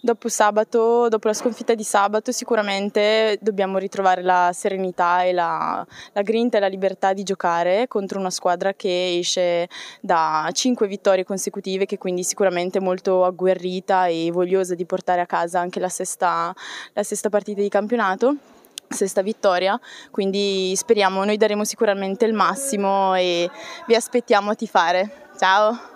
dopo sabato, dopo la sconfitta di sabato, sicuramente dobbiamo ritrovare la serenità e la, la grinta e la libertà di giocare contro una squadra che esce da cinque vittorie consecutive, che quindi sicuramente è molto agguerrita e vogliosa di portare a casa anche la sesta, la sesta partita di campionato sesta vittoria, quindi speriamo, noi daremo sicuramente il massimo e vi aspettiamo a tifare. Ciao!